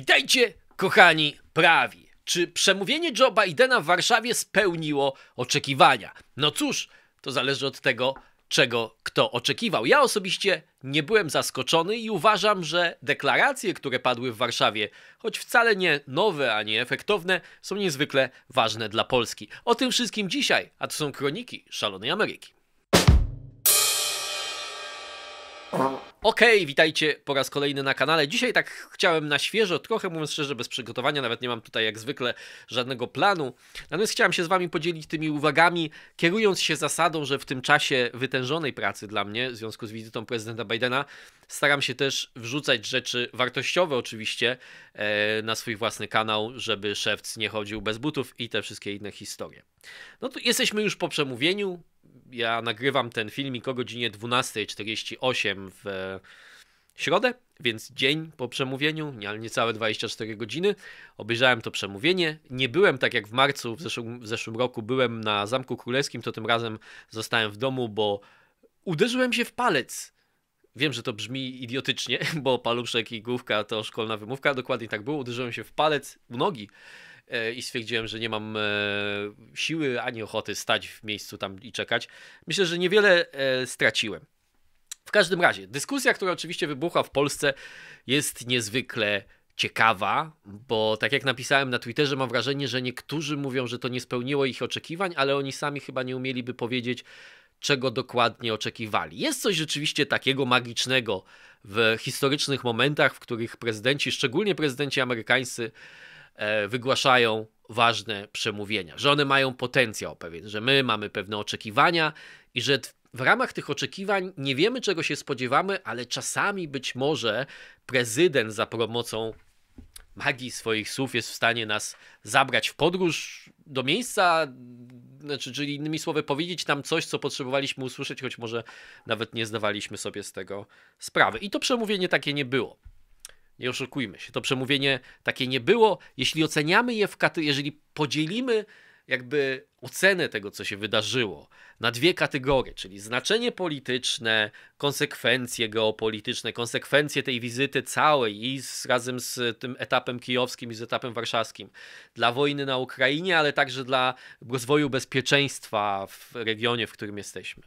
Witajcie, kochani prawi. Czy przemówienie Joe Bidena w Warszawie spełniło oczekiwania? No cóż, to zależy od tego, czego kto oczekiwał. Ja osobiście nie byłem zaskoczony i uważam, że deklaracje, które padły w Warszawie, choć wcale nie nowe ani efektowne, są niezwykle ważne dla Polski. O tym wszystkim dzisiaj, a to są kroniki Szalonej Ameryki. Okej, okay, witajcie po raz kolejny na kanale. Dzisiaj tak chciałem na świeżo, trochę mówiąc szczerze, bez przygotowania, nawet nie mam tutaj jak zwykle żadnego planu. Natomiast chciałem się z wami podzielić tymi uwagami, kierując się zasadą, że w tym czasie wytężonej pracy dla mnie, w związku z wizytą prezydenta Bidena, staram się też wrzucać rzeczy wartościowe oczywiście e, na swój własny kanał, żeby szewc nie chodził bez butów i te wszystkie inne historie. No to jesteśmy już po przemówieniu, ja nagrywam ten filmik o godzinie 12.48 w e, środę, więc dzień po przemówieniu, niecałe 24 godziny. Obejrzałem to przemówienie. Nie byłem tak jak w marcu w zeszłym, w zeszłym roku, byłem na Zamku Królewskim, to tym razem zostałem w domu, bo uderzyłem się w palec. Wiem, że to brzmi idiotycznie, bo paluszek i główka to szkolna wymówka, dokładnie tak było. Uderzyłem się w palec u nogi. E, i stwierdziłem, że nie mam e, siły ani ochoty stać w miejscu tam i czekać. Myślę, że niewiele e, straciłem. W każdym razie, dyskusja, która oczywiście wybuchła w Polsce, jest niezwykle ciekawa, bo tak jak napisałem na Twitterze, mam wrażenie, że niektórzy mówią, że to nie spełniło ich oczekiwań, ale oni sami chyba nie umieliby powiedzieć, czego dokładnie oczekiwali. Jest coś rzeczywiście takiego magicznego w historycznych momentach, w których prezydenci, szczególnie prezydenci amerykańscy, E, wygłaszają ważne przemówienia, że one mają potencjał pewien, że my mamy pewne oczekiwania i że w ramach tych oczekiwań nie wiemy, czego się spodziewamy, ale czasami być może prezydent za pomocą magii swoich słów jest w stanie nas zabrać w podróż do miejsca, znaczy, czyli innymi słowy, powiedzieć nam coś, co potrzebowaliśmy usłyszeć, choć może nawet nie zdawaliśmy sobie z tego sprawy. I to przemówienie takie nie było. Nie oszukujmy się, to przemówienie takie nie było. Jeśli oceniamy je w katy, jeżeli podzielimy jakby ocenę tego, co się wydarzyło, na dwie kategorie, czyli znaczenie polityczne, konsekwencje geopolityczne, konsekwencje tej wizyty całej i z, razem z tym etapem kijowskim i z etapem warszawskim dla wojny na Ukrainie, ale także dla rozwoju bezpieczeństwa w regionie, w którym jesteśmy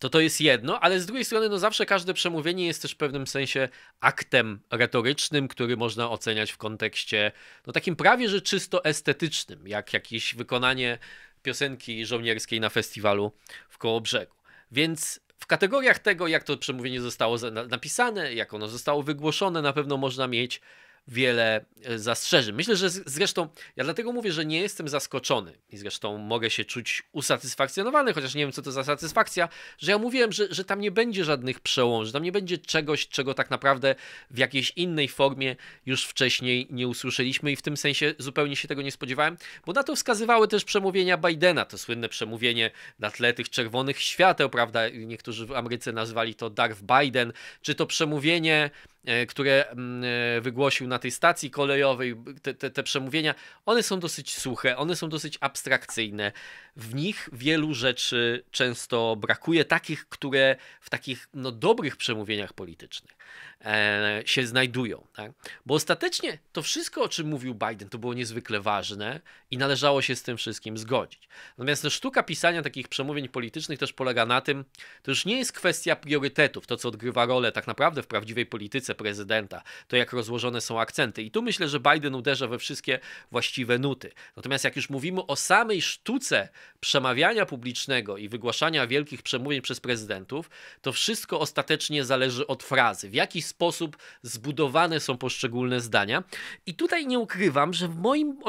to to jest jedno, ale z drugiej strony, no zawsze każde przemówienie jest też w pewnym sensie aktem retorycznym, który można oceniać w kontekście, no takim prawie że czysto estetycznym, jak jakieś wykonanie piosenki żołnierskiej na festiwalu w Kołobrzegu. Więc w kategoriach tego, jak to przemówienie zostało napisane, jak ono zostało wygłoszone, na pewno można mieć wiele e, zastrzeżeń. Myślę, że zresztą, ja dlatego mówię, że nie jestem zaskoczony i zresztą mogę się czuć usatysfakcjonowany, chociaż nie wiem, co to za satysfakcja, że ja mówiłem, że, że tam nie będzie żadnych przełom, że tam nie będzie czegoś, czego tak naprawdę w jakiejś innej formie już wcześniej nie usłyszeliśmy i w tym sensie zupełnie się tego nie spodziewałem, bo na to wskazywały też przemówienia Bidena, to słynne przemówienie na tle tych czerwonych świateł, prawda? Niektórzy w Ameryce nazwali to Darth Biden, czy to przemówienie E, które mm, e, wygłosił na tej stacji kolejowej, te, te, te, przemówienia, one są dosyć suche, one są dosyć abstrakcyjne. W nich wielu rzeczy często brakuje, takich, które w takich no, dobrych przemówieniach politycznych e, się znajdują. Tak? Bo ostatecznie to wszystko, o czym mówił Biden, to było niezwykle ważne i należało się z tym wszystkim zgodzić. Natomiast no, sztuka pisania takich przemówień politycznych też polega na tym, to już nie jest kwestia priorytetów, to co odgrywa rolę tak naprawdę w prawdziwej polityce, wiceprezydenta, to jak rozłożone są akcenty. I tu myślę, że Biden uderza we wszystkie właściwe nuty. Natomiast jak już mówimy o samej sztuce przemawiania publicznego i wygłaszania wielkich przemówień przez prezydentów, to wszystko ostatecznie zależy od frazy, w jaki sposób zbudowane są poszczególne zdania. I tutaj nie ukrywam, że w moim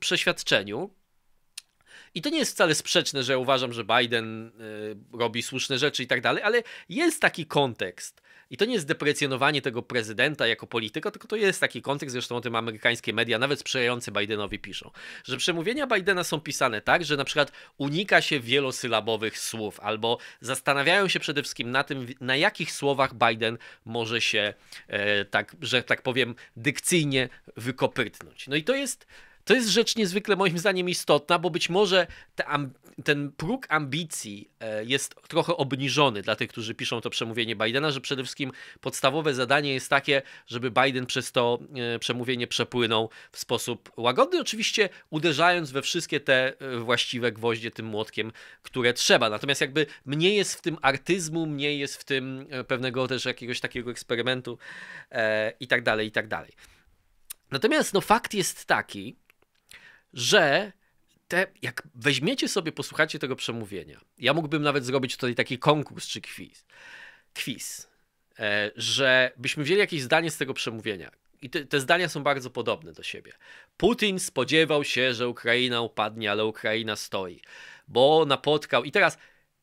przeświadczeniu, i to nie jest wcale sprzeczne, że uważam, że Biden y, robi słuszne rzeczy i tak dalej, ale jest taki kontekst i to nie jest deprecjonowanie tego prezydenta jako polityka, tylko to jest taki kontekst, zresztą o tym amerykańskie media, nawet sprzyjające Bidenowi piszą, że przemówienia Bidena są pisane tak, że na przykład unika się wielosylabowych słów, albo zastanawiają się przede wszystkim na tym, na jakich słowach Biden może się, e, tak, że tak powiem, dykcyjnie wykoprytnąć. No i to jest to jest rzecz niezwykle moim zdaniem istotna, bo być może te ten próg ambicji e, jest trochę obniżony dla tych, którzy piszą to przemówienie Bidena, że przede wszystkim podstawowe zadanie jest takie, żeby Biden przez to e, przemówienie przepłynął w sposób łagodny, oczywiście uderzając we wszystkie te e, właściwe gwoździe tym młotkiem, które trzeba. Natomiast jakby mniej jest w tym artyzmu, mniej jest w tym pewnego też jakiegoś takiego eksperymentu i tak dalej, i tak dalej. Natomiast no, fakt jest taki, że te, jak weźmiecie sobie, posłuchacie tego przemówienia, ja mógłbym nawet zrobić tutaj taki konkurs czy quiz, quiz e, że byśmy wzięli jakieś zdanie z tego przemówienia. I te, te zdania są bardzo podobne do siebie. Putin spodziewał się, że Ukraina upadnie, ale Ukraina stoi, bo napotkał. I teraz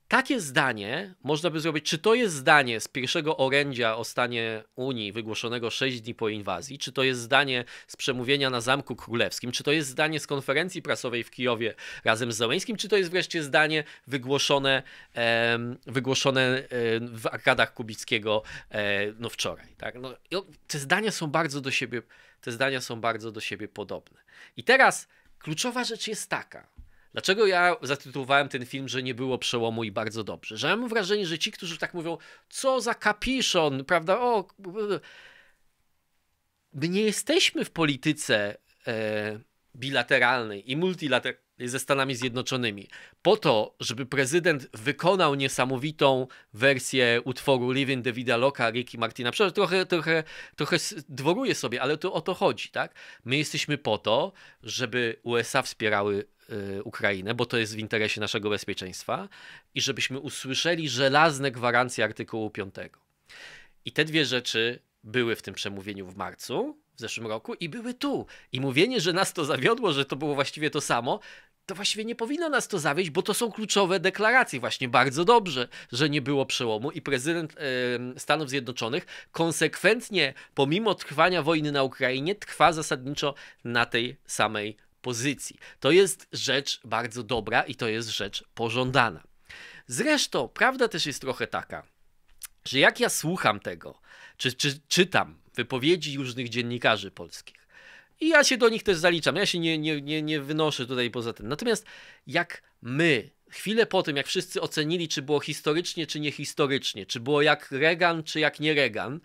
takie zdanie można by zrobić, czy to jest zdanie z pierwszego orędzia o stanie Unii wygłoszonego 6 dni po inwazji, czy to jest zdanie z przemówienia na Zamku Królewskim, czy to jest zdanie z konferencji prasowej w Kijowie razem z Załęskim, czy to jest wreszcie zdanie wygłoszone, e, wygłoszone w arkadach Kubickiego e, no wczoraj. Tak? No, te zdania są bardzo do siebie, te zdania są bardzo do siebie podobne. I teraz kluczowa rzecz jest taka, Dlaczego ja zatytułowałem ten film, że nie było przełomu i bardzo dobrze? Że ja mam wrażenie, że ci, którzy tak mówią, co za kapiszon, prawda? O, my nie jesteśmy w polityce e, bilateralnej i multilateralnej ze Stanami Zjednoczonymi. Po to, żeby prezydent wykonał niesamowitą wersję utworu Living Vida Loca Ricky Martina. Przepraszam, trochę, trochę, trochę dworuję sobie, ale tu o to chodzi, tak? My jesteśmy po to, żeby USA wspierały y, Ukrainę, bo to jest w interesie naszego bezpieczeństwa i żebyśmy usłyszeli żelazne gwarancje artykułu 5. I te dwie rzeczy były w tym przemówieniu w marcu, w zeszłym roku i były tu. I mówienie, że nas to zawiodło, że to było właściwie to samo, to właściwie nie powinno nas to zawieść, bo to są kluczowe deklaracje. Właśnie bardzo dobrze, że nie było przełomu i prezydent Stanów Zjednoczonych konsekwentnie, pomimo trwania wojny na Ukrainie, trwa zasadniczo na tej samej pozycji. To jest rzecz bardzo dobra i to jest rzecz pożądana. Zresztą, prawda też jest trochę taka, że jak ja słucham tego, czy, czy czytam wypowiedzi różnych dziennikarzy polskich. I ja się do nich też zaliczam. Ja się nie, nie, nie, nie wynoszę tutaj poza tym. Natomiast jak my, chwilę po tym, jak wszyscy ocenili, czy było historycznie, czy niehistorycznie, czy było jak Reagan, czy jak nie Reagan,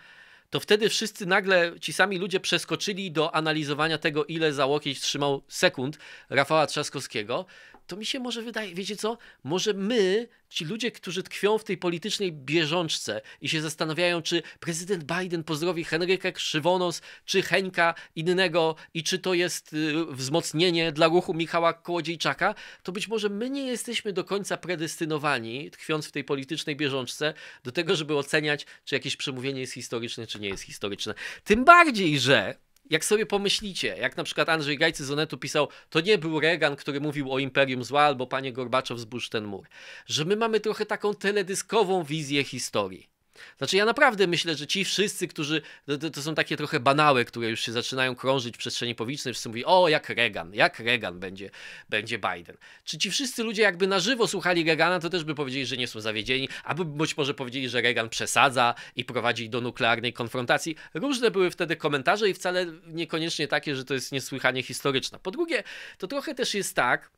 to wtedy wszyscy nagle ci sami ludzie przeskoczyli do analizowania tego, ile za łokieć trzymał sekund Rafała Trzaskowskiego, to mi się może wydaje, wiecie co, może my, ci ludzie, którzy tkwią w tej politycznej bieżączce i się zastanawiają, czy prezydent Biden pozdrowi Henrykę Krzywonos, czy Henka innego i czy to jest y, wzmocnienie dla ruchu Michała Kołodziejczaka, to być może my nie jesteśmy do końca predestynowani, tkwiąc w tej politycznej bieżączce, do tego, żeby oceniać, czy jakieś przemówienie jest historyczne, czy nie jest historyczne. Tym bardziej, że jak sobie pomyślicie, jak na przykład Andrzej Gajcy z Onetu pisał, to nie był Reagan, który mówił o imperium zła, albo panie Gorbaczow zbóż ten mur. Że my mamy trochę taką teledyskową wizję historii. Znaczy, ja naprawdę myślę, że ci wszyscy, którzy. To, to, są takie trochę banały, które już się zaczynają krążyć w przestrzeni publicznej, wszyscy mówią, o, jak Reagan, jak Reagan będzie, będzie Biden. Czy ci wszyscy ludzie, jakby na żywo słuchali Reagana, to też by powiedzieli, że nie są zawiedzieni, albo być może powiedzieli, że Reagan przesadza i prowadzi do nuklearnej konfrontacji. Różne były wtedy komentarze i wcale niekoniecznie takie, że to jest niesłychanie historyczne. Po drugie, to trochę też jest tak,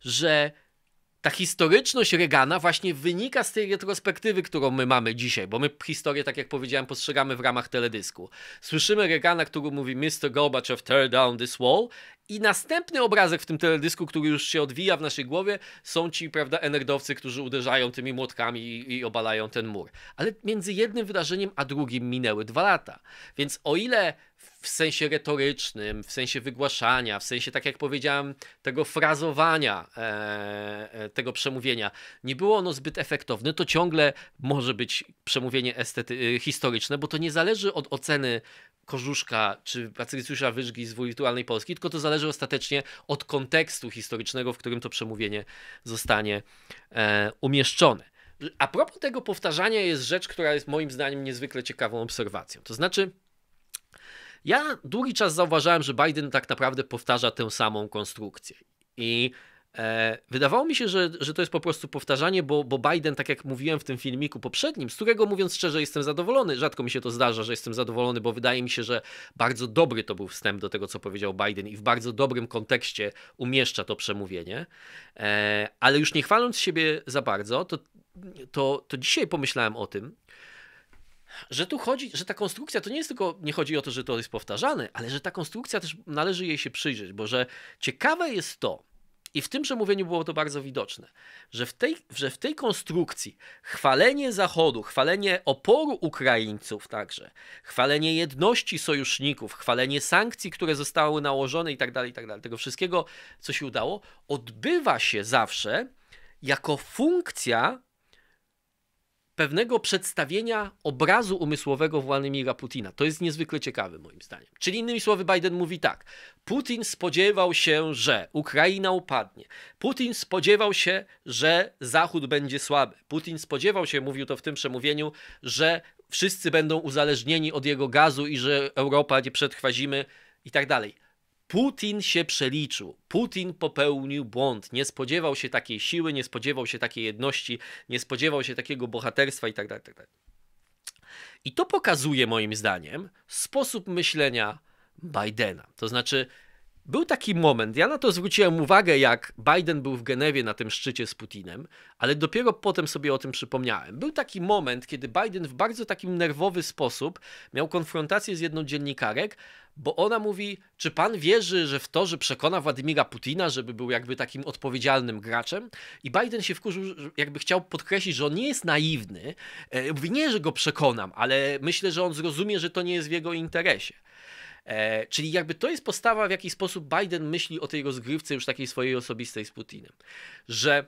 że ta historyczność Regana właśnie wynika z tej retrospektywy, którą my mamy dzisiaj, bo my historię, tak jak powiedziałem, postrzegamy w ramach teledysku. Słyszymy Regana, który mówi Mr. Gorbachev, tear down this wall i następny obrazek w tym teledysku, który już się odwija w naszej głowie, są ci, prawda, energowcy, którzy uderzają tymi młotkami i, i obalają ten mur. Ale między jednym wydarzeniem a drugim minęły dwa lata. Więc o ile w sensie retorycznym, w sensie wygłaszania, w sensie, tak jak powiedziałem, tego frazowania e, e tego przemówienia. Nie było ono zbyt efektowne. To ciągle może być przemówienie estety y, historyczne, bo to nie zależy od oceny Korzuszka czy Patrycjusza Wyżgi z Wirtualnej Polski, tylko to zależy ostatecznie od kontekstu historycznego, w którym to przemówienie zostanie e, umieszczone. A propos tego powtarzania jest rzecz, która jest moim zdaniem niezwykle ciekawą obserwacją. To znaczy, ja długi czas zauważałem, że Biden tak naprawdę powtarza tę samą konstrukcję. I e, wydawało mi się, że, że to jest po prostu powtarzanie, bo, bo Biden, tak jak mówiłem w tym filmiku poprzednim, z którego mówiąc szczerze jestem zadowolony, rzadko mi się to zdarza, że jestem zadowolony, bo wydaje mi się, że bardzo dobry to był wstęp do tego, co powiedział Biden i w bardzo dobrym kontekście umieszcza to przemówienie. E, ale już nie chwaląc siebie za bardzo, to, to, to dzisiaj pomyślałem o tym, że tu chodzi, że ta konstrukcja to nie jest tylko, nie chodzi o to, że to jest powtarzane, ale że ta konstrukcja też należy jej się przyjrzeć, bo że ciekawe jest to, i w tym przemówieniu było to bardzo widoczne, że w tej, że w tej konstrukcji chwalenie Zachodu, chwalenie oporu Ukraińców także, chwalenie jedności sojuszników, chwalenie sankcji, które zostały nałożone i tak dalej, i tak dalej, tego wszystkiego, co się udało, odbywa się zawsze jako funkcja pewnego przedstawienia obrazu umysłowego Władimira Putina. To jest niezwykle ciekawe moim zdaniem. Czyli innymi słowy Biden mówi tak. Putin spodziewał się, że Ukraina upadnie. Putin spodziewał się, że Zachód będzie słaby. Putin spodziewał się, mówił to w tym przemówieniu, że wszyscy będą uzależnieni od jego gazu i że Europa nie przetrwa zimy i tak dalej. Putin się przeliczył. Putin popełnił błąd. Nie spodziewał się takiej siły, nie spodziewał się takiej jedności, nie spodziewał się takiego bohaterstwa itd. Tak itd. Tak I to pokazuje moim zdaniem sposób myślenia Bidena. To znaczy, był taki moment, ja na to zwróciłem uwagę, jak Biden był w Genewie na tym szczycie z Putinem, ale dopiero potem sobie o tym przypomniałem. Był taki moment, kiedy Biden w bardzo takim nerwowy sposób miał konfrontację z jedną dziennikarek, bo ona mówi: Czy pan wierzy, że w to, że przekona Władimira Putina, żeby był jakby takim odpowiedzialnym graczem? I Biden się wkurzył, jakby chciał podkreślić, że on nie jest naiwny. E, mówi: Nie, że go przekonam, ale myślę, że on zrozumie, że to nie jest w jego interesie. E, czyli jakby to jest postawa, w jaki sposób Biden myśli o tej rozgrywce już takiej swojej osobistej z Putinem. Że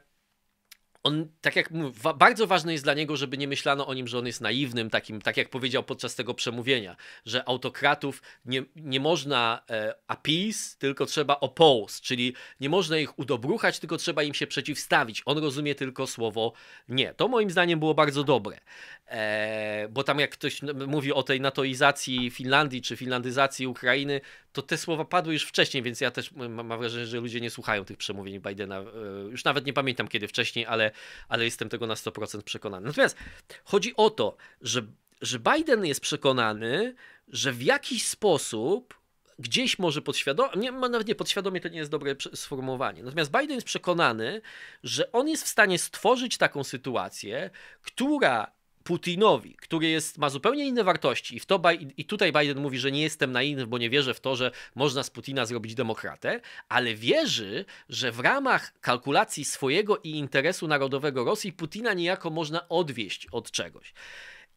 on, tak jak mówię, bardzo ważne jest dla niego, żeby nie myślano o nim, że on jest naiwnym, takim, tak jak powiedział podczas tego przemówienia, że autokratów nie, nie można e, appease, tylko trzeba oppose, czyli nie można ich udobruchać, tylko trzeba im się przeciwstawić. On rozumie tylko słowo nie. To moim zdaniem było bardzo dobre, e, bo tam jak ktoś mówi o tej natoizacji Finlandii czy finlandyzacji Ukrainy, to te słowa padły już wcześniej, więc ja też mam wrażenie, że ludzie nie słuchają tych przemówień Bidena. E, już nawet nie pamiętam kiedy wcześniej, ale, ale jestem tego na 100% przekonany. Natomiast chodzi o to, że, że Biden jest przekonany, że w jakiś sposób gdzieś może podświadomie, no nawet nie podświadomie to nie jest dobre sformułowanie. Natomiast Biden jest przekonany, że on jest w stanie stworzyć taką sytuację, która Putinowi, który jest, ma zupełnie inne wartości i, w to Biden, i tutaj Biden mówi, że nie jestem naiwny, bo nie wierzę w to, że można z Putina zrobić demokratę, ale wierzy, że w ramach kalkulacji swojego i interesu narodowego Rosji Putina niejako można odwieść od czegoś.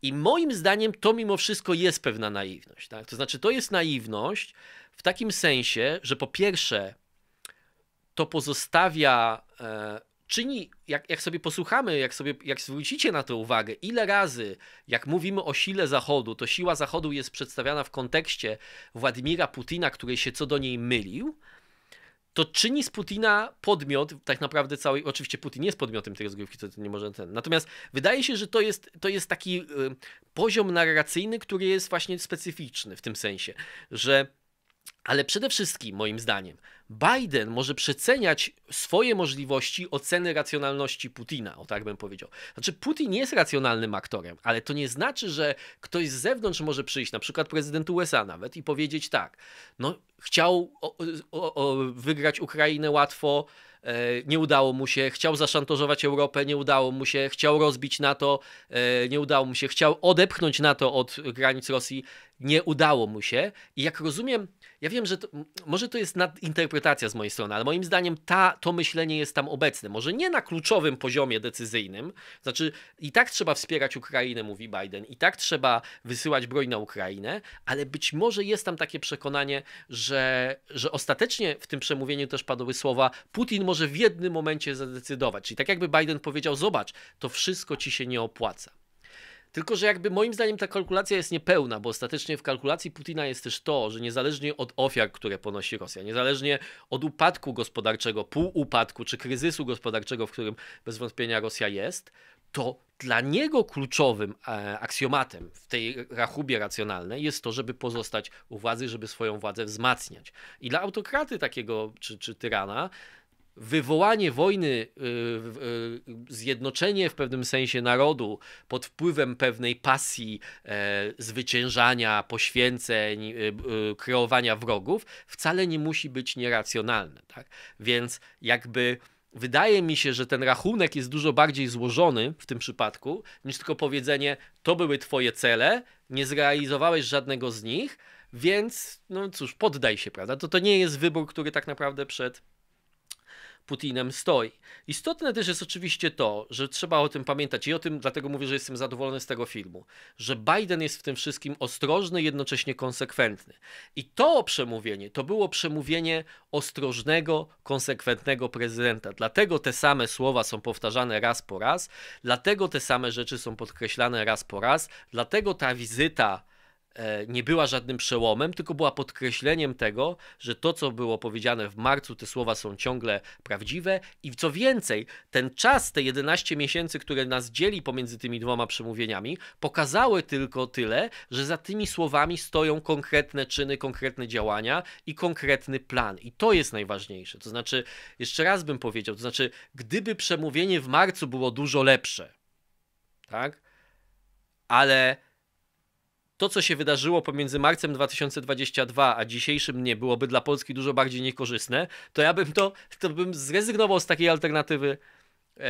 I moim zdaniem to mimo wszystko jest pewna naiwność. Tak? To znaczy, to jest naiwność w takim sensie, że po pierwsze, to pozostawia e, czyni, jak, jak sobie posłuchamy, jak sobie jak zwrócicie na to uwagę, ile razy, jak mówimy o sile Zachodu, to siła Zachodu jest przedstawiana w kontekście Władimira Putina, który się co do niej mylił, to czyni z Putina podmiot tak naprawdę całej. Oczywiście Putin jest podmiotem tej rozgrywki, to nie może ten. Natomiast wydaje się, że to jest, to jest taki y, poziom narracyjny, który jest właśnie specyficzny w tym sensie, że ale przede wszystkim, moim zdaniem, Biden może przeceniać swoje możliwości oceny racjonalności Putina, o tak bym powiedział. Znaczy, Putin jest racjonalnym aktorem, ale to nie znaczy, że ktoś z zewnątrz może przyjść, na przykład prezydent USA nawet, i powiedzieć tak: no, chciał o, o, o wygrać Ukrainę łatwo, e, nie udało mu się, chciał zaszantażować Europę, nie udało mu się, chciał rozbić NATO, e, nie udało mu się, chciał odepchnąć NATO od granic Rosji, nie udało mu się. I jak rozumiem, ja wiem, że to, może to jest nadinterpretacja z mojej strony, ale moim zdaniem ta, to myślenie jest tam obecne. Może nie na kluczowym poziomie decyzyjnym, znaczy i tak trzeba wspierać Ukrainę, mówi Biden, i tak trzeba wysyłać broń na Ukrainę, ale być może jest tam takie przekonanie, że, że ostatecznie w tym przemówieniu też padły słowa, Putin może w jednym momencie zadecydować. Czyli tak jakby Biden powiedział, zobacz, to wszystko ci się nie opłaca. Tylko, że jakby moim zdaniem ta kalkulacja jest niepełna, bo ostatecznie w kalkulacji Putina jest też to, że niezależnie od ofiar, które ponosi Rosja, niezależnie od upadku gospodarczego, półupadku czy kryzysu gospodarczego, w którym bez wątpienia Rosja jest, to dla niego kluczowym e, aksjomatem w tej rachubie racjonalnej jest to, żeby pozostać u władzy, żeby swoją władzę wzmacniać. I dla autokraty takiego czy, czy tyrana wywołanie wojny, y, y, zjednoczenie w pewnym sensie narodu pod wpływem pewnej pasji e, zwyciężania, poświęceń, y, kreowania wrogów, wcale nie musi być nieracjonalne. Tak? Więc jakby. Wydaje mi się, że ten rachunek jest dużo bardziej złożony w tym przypadku, niż tylko powiedzenie: To były Twoje cele, nie zrealizowałeś żadnego z nich, więc, no cóż, poddaj się, prawda? To, to nie jest wybór, który tak naprawdę przed Putinem stoi. Istotne też jest oczywiście to, że trzeba o tym pamiętać i o tym dlatego mówię, że jestem zadowolony z tego filmu, że Biden jest w tym wszystkim ostrożny, jednocześnie konsekwentny. I to przemówienie to było przemówienie ostrożnego, konsekwentnego prezydenta. Dlatego te same słowa są powtarzane raz po raz, dlatego te same rzeczy są podkreślane raz po raz, dlatego ta wizyta E, nie była żadnym przełomem, tylko była podkreśleniem tego, że to, co było powiedziane w marcu, te słowa są ciągle prawdziwe i co więcej, ten czas, te 11 miesięcy, które nas dzieli pomiędzy tymi dwoma przemówieniami, pokazały tylko tyle, że za tymi słowami stoją konkretne czyny, konkretne działania i konkretny plan. I to jest najważniejsze. To znaczy, jeszcze raz bym powiedział, to znaczy, gdyby przemówienie w marcu było dużo lepsze, tak? Ale to, co się wydarzyło pomiędzy marcem 2022 a dzisiejszym dniem byłoby dla Polski dużo bardziej niekorzystne, to ja bym to, to bym zrezygnował z takiej alternatywy. E,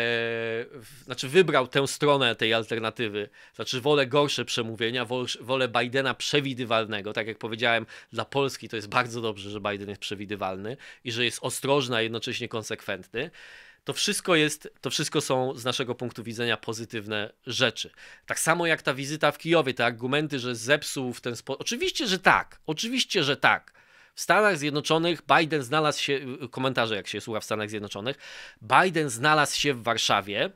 znaczy, wybrał tę stronę tej alternatywy. Znaczy, wolę gorsze przemówienia, wolę Bidena przewidywalnego. Tak jak powiedziałem, dla Polski to jest bardzo dobrze, że Biden jest przewidywalny i że jest ostrożny, a jednocześnie konsekwentny. To wszystko jest, to wszystko są z naszego punktu widzenia pozytywne rzeczy. Tak samo jak ta wizyta w Kijowie, te argumenty, że zepsuł w ten sposób. Oczywiście, że tak. Oczywiście, że tak. W Stanach Zjednoczonych Biden znalazł się, komentarze jak się słucha w Stanach Zjednoczonych, Biden znalazł się w Warszawie,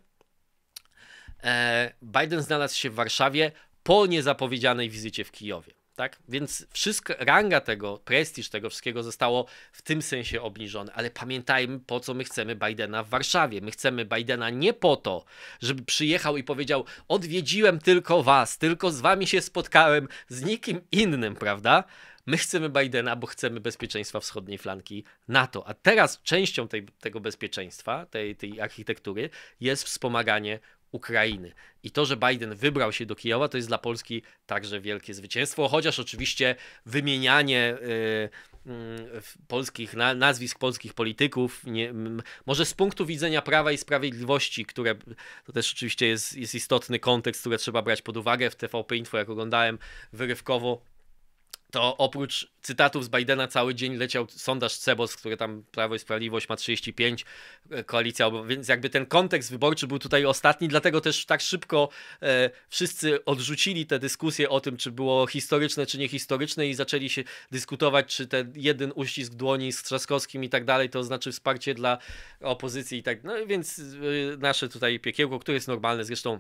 e, Biden znalazł się w Warszawie po niezapowiedzianej wizycie w Kijowie. Tak? Więc wszystko, ranga tego, prestiż tego wszystkiego zostało w tym sensie obniżone. Ale pamiętajmy, po co my chcemy Bidena w Warszawie. My chcemy Bidena nie po to, żeby przyjechał i powiedział: Odwiedziłem tylko was, tylko z wami się spotkałem, z nikim innym, prawda? My chcemy Bidena, bo chcemy bezpieczeństwa wschodniej flanki NATO. A teraz częścią tej, tego bezpieczeństwa, tej, tej architektury, jest wspomaganie Ukrainy. I to, że Biden wybrał się do Kijowa, to jest dla Polski także wielkie zwycięstwo, chociaż oczywiście wymienianie y, y, polskich nazwisk polskich polityków, nie, m, może z punktu widzenia Prawa i Sprawiedliwości, które to też oczywiście jest, jest istotny kontekst, który trzeba brać pod uwagę w TVP Info, jak oglądałem wyrywkowo to oprócz cytatów z Bidena cały dzień leciał sondaż Cebos, który tam Prawo i Sprawiedliwość ma 35, e, koalicja, więc jakby ten kontekst wyborczy był tutaj ostatni, dlatego też tak szybko e, wszyscy odrzucili te dyskusje o tym, czy było historyczne, czy niehistoryczne i zaczęli się dyskutować, czy ten jeden uścisk dłoni z Trzaskowskim i tak dalej, to znaczy wsparcie dla opozycji i tak, no więc e, nasze tutaj piekiełko, które jest normalne, zresztą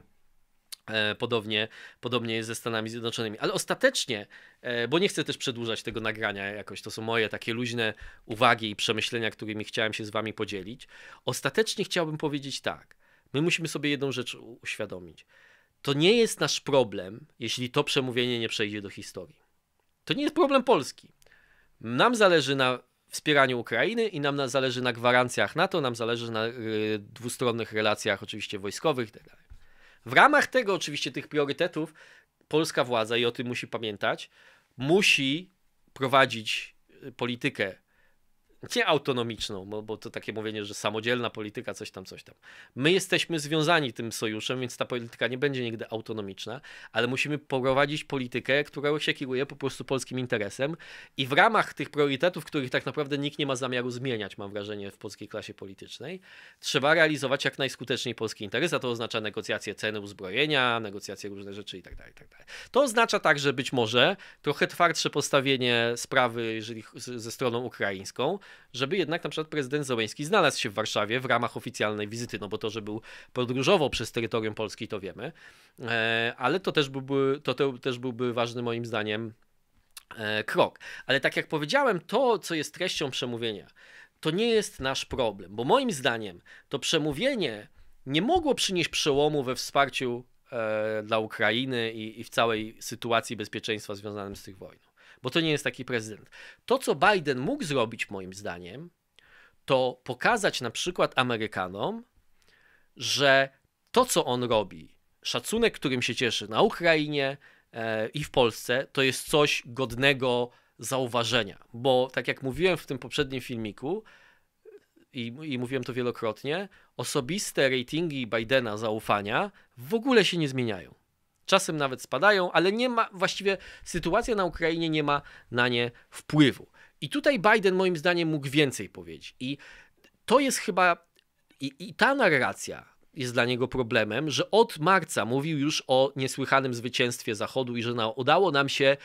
E, podobnie, podobnie jest ze Stanami Zjednoczonymi. Ale ostatecznie, e, bo nie chcę też przedłużać tego nagrania jakoś, to są moje takie luźne uwagi i przemyślenia, którymi chciałem się z Wami podzielić. Ostatecznie chciałbym powiedzieć tak. My musimy sobie jedną rzecz uświadomić. To nie jest nasz problem, jeśli to przemówienie nie przejdzie do historii. To nie jest problem Polski. Nam zależy na wspieraniu Ukrainy i nam zależy na gwarancjach NATO, nam zależy na y, dwustronnych relacjach, oczywiście wojskowych itd. Tak w ramach tego oczywiście tych priorytetów polska władza, i o tym musi pamiętać, musi prowadzić y, politykę nie autonomiczną, bo, bo, to takie mówienie, że samodzielna polityka, coś tam, coś tam. My jesteśmy związani tym sojuszem, więc ta polityka nie będzie nigdy autonomiczna, ale musimy prowadzić politykę, która się kieruje po prostu polskim interesem i w ramach tych priorytetów, których tak naprawdę nikt nie ma zamiaru zmieniać, mam wrażenie, w polskiej klasie politycznej, trzeba realizować jak najskuteczniej polski interes, a to oznacza negocjacje ceny uzbrojenia, negocjacje różne rzeczy i tak dalej, tak dalej. To oznacza także być może trochę twardsze postawienie sprawy jeżeli, ze stroną ukraińską, żeby jednak na przykład prezydent Zoeński znalazł się w Warszawie w ramach oficjalnej wizyty, no bo to, że był podróżował przez terytorium Polski, to wiemy, e, ale to też byłby, to, to też byłby ważny moim zdaniem e, krok. Ale tak jak powiedziałem, to, co jest treścią przemówienia, to nie jest nasz problem, bo moim zdaniem to przemówienie nie mogło przynieść przełomu we wsparciu e, dla Ukrainy i, i w całej sytuacji bezpieczeństwa związanym z tych wojną bo to nie jest taki prezydent. To, co Biden mógł zrobić, moim zdaniem, to pokazać na przykład Amerykanom, że to, co on robi, szacunek, którym się cieszy na Ukrainie e, i w Polsce, to jest coś godnego zauważenia. Bo, tak jak mówiłem w tym poprzednim filmiku, i, i mówiłem to wielokrotnie, osobiste ratingi Bidena zaufania w ogóle się nie zmieniają czasem nawet spadają, ale nie ma, właściwie sytuacja na Ukrainie nie ma na nie wpływu. I tutaj Biden moim zdaniem mógł więcej powiedzieć. I to jest chyba, i, i ta narracja, jest dla niego problemem, że od marca mówił już o niesłychanym zwycięstwie Zachodu i że na, udało nam się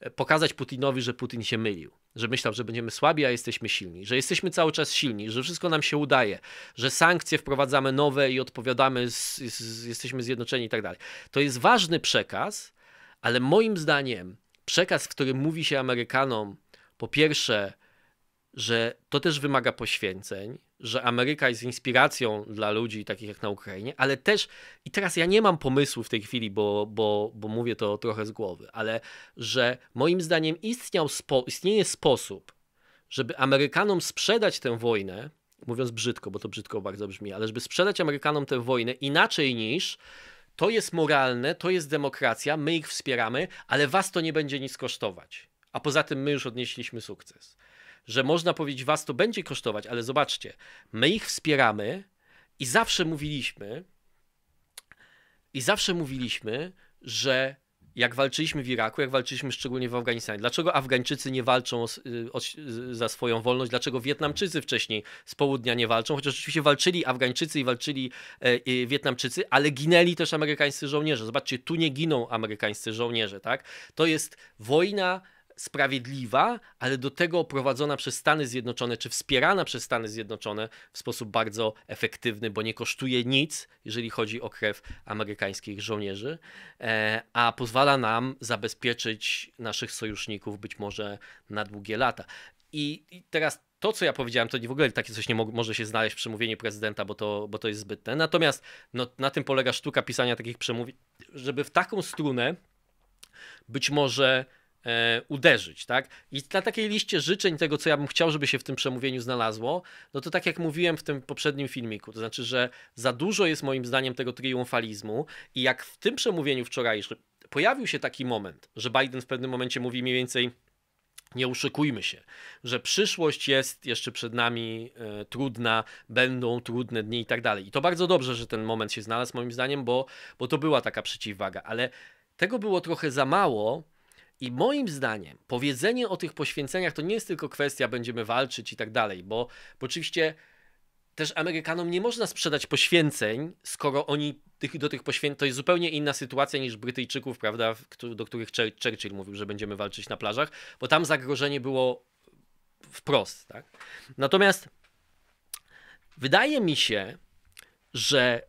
e, pokazać Putinowi, że Putin się mylił, że myślał, że będziemy słabi, a jesteśmy silni, że jesteśmy cały czas silni, że wszystko nam się udaje, że sankcje wprowadzamy nowe i odpowiadamy, z, z, jesteśmy zjednoczeni i tak dalej. To jest ważny przekaz, ale moim zdaniem przekaz, w którym mówi się Amerykanom, po pierwsze, że to też wymaga poświęceń, że Ameryka jest inspiracją dla ludzi takich jak na Ukrainie, ale też, i teraz ja nie mam pomysłu w tej chwili, bo, bo, bo mówię to trochę z głowy, ale że moim zdaniem istniał spo, istnieje sposób, żeby Amerykanom sprzedać tę wojnę, mówiąc brzydko, bo to brzydko bardzo brzmi, ale żeby sprzedać Amerykanom tę wojnę inaczej niż to jest moralne, to jest demokracja, my ich wspieramy, ale was to nie będzie nic kosztować. A poza tym my już odnieśliśmy sukces że można powiedzieć, was to będzie kosztować, ale zobaczcie, my ich wspieramy i zawsze mówiliśmy, i zawsze mówiliśmy, że jak walczyliśmy w Iraku, jak walczyliśmy szczególnie w Afganistanie. Dlaczego Afgańczycy nie walczą o, y, o, y, za swoją wolność? Dlaczego Wietnamczycy wcześniej z południa nie walczą? Chociaż oczywiście walczyli Afgańczycy i walczyli e, e, Wietnamczycy, ale ginęli też amerykańscy żołnierze. Zobaczcie, tu nie giną amerykańscy żołnierze, tak? To jest wojna sprawiedliwa, ale do tego prowadzona przez Stany Zjednoczone, czy wspierana przez Stany Zjednoczone w sposób bardzo efektywny, bo nie kosztuje nic, jeżeli chodzi o krew amerykańskich żołnierzy, e, a pozwala nam zabezpieczyć naszych sojuszników być może na długie lata. I, teraz to, co ja powiedziałem, to w ogóle takie coś nie mo może się znaleźć w przemówieniu prezydenta, bo to, bo to jest zbytne. Natomiast no, na tym polega sztuka pisania takich przemówień, żeby w taką strunę być może E, uderzyć, tak? I na takiej liście życzeń tego, co ja bym chciał, żeby się w tym przemówieniu znalazło, no to tak jak mówiłem w tym poprzednim filmiku, to znaczy, że za dużo jest moim zdaniem tego triumfalizmu i jak w tym przemówieniu wczoraj pojawił się taki moment, że Biden w pewnym momencie mówi mniej więcej nie uszykujmy się, że przyszłość jest jeszcze przed nami e, trudna, będą trudne dni i tak dalej. I to bardzo dobrze, że ten moment się znalazł, moim zdaniem, bo, bo to była taka przeciwwaga, ale tego było trochę za mało, i moim zdaniem powiedzenie o tych poświęceniach to nie jest tylko kwestia będziemy walczyć i tak dalej, bo, bo oczywiście też Amerykanom nie można sprzedać poświęceń, skoro oni tych, do tych poświęceń, to jest zupełnie inna sytuacja niż Brytyjczyków, prawda, do których Churchill mówił, że będziemy walczyć na plażach, bo tam zagrożenie było wprost. Tak? Natomiast wydaje mi się, że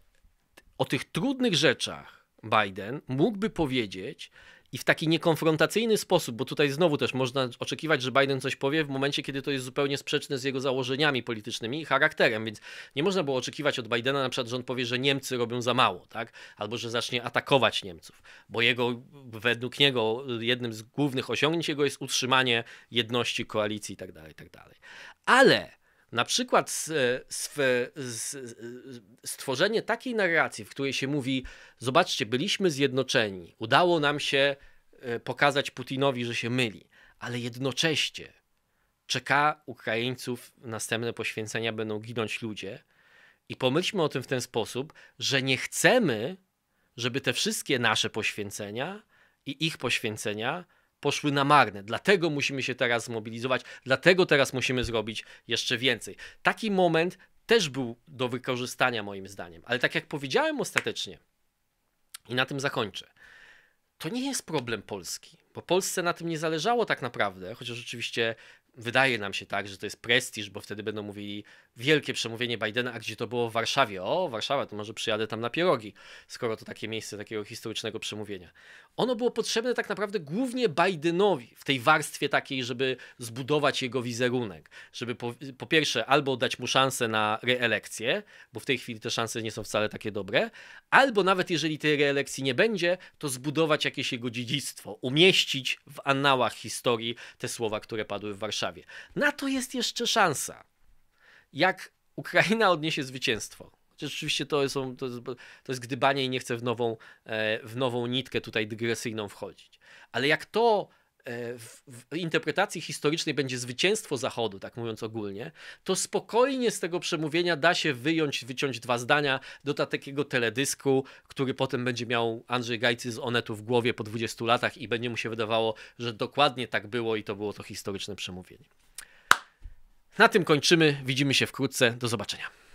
o tych trudnych rzeczach Biden mógłby powiedzieć, i w taki niekonfrontacyjny sposób, bo tutaj znowu też można oczekiwać, że Biden coś powie w momencie, kiedy to jest zupełnie sprzeczne z jego założeniami politycznymi i charakterem, więc nie można było oczekiwać od Bidena na przykład, że on powie, że Niemcy robią za mało, tak? Albo że zacznie atakować Niemców, bo jego, według niego jednym z głównych osiągnięć jego jest utrzymanie jedności koalicji i tak dalej, tak dalej. Ale na przykład e, e, e, stworzenie takiej narracji, w której się mówi: Zobaczcie, byliśmy zjednoczeni, udało nam się pokazać Putinowi, że się myli, ale jednocześnie czeka Ukraińców następne poświęcenia, będą ginąć ludzie. I pomyślmy o tym w ten sposób, że nie chcemy, żeby te wszystkie nasze poświęcenia i ich poświęcenia poszły na marne. Dlatego musimy się teraz zmobilizować, dlatego teraz musimy zrobić jeszcze więcej. Taki moment też był do wykorzystania, moim zdaniem. Ale tak jak powiedziałem ostatecznie, i na tym zakończę, to nie jest problem Polski, bo Polsce na tym nie zależało tak naprawdę, chociaż oczywiście wydaje nam się tak, że to jest prestiż, bo wtedy będą mówili wielkie przemówienie Bidena, a gdzie to było w Warszawie. O, Warszawa, to może przyjadę tam na pierogi, skoro to takie miejsce takiego historycznego przemówienia. Ono było potrzebne tak naprawdę głównie Bidenowi w tej warstwie takiej, żeby zbudować jego wizerunek, żeby po, po pierwsze albo dać mu szansę na reelekcję, bo w tej chwili te szanse nie są wcale takie dobre, albo nawet jeżeli tej reelekcji nie będzie, to zbudować jakieś jego dziedzictwo, umieścić w annałach historii te słowa, które padły w Warszawie. Warszawie. Na to jest jeszcze szansa. Jak Ukraina odniesie zwycięstwo. Chociaż oczywiście to, są, to, jest, to jest gdybanie i nie chcę w nową, e, w nową nitkę tutaj dygresyjną wchodzić. Ale jak to E, w interpretacji historycznej będzie zwycięstwo Zachodu, tak mówiąc ogólnie, to spokojnie z tego przemówienia da się wyjąć, wyciąć dwa zdania do takiego teledysku, który potem będzie miał Andrzej Gajcy z Onetu w głowie po 20 latach i będzie mu się wydawało, że dokładnie tak było i to było to historyczne przemówienie. Na tym kończymy. Widzimy się wkrótce. Do zobaczenia.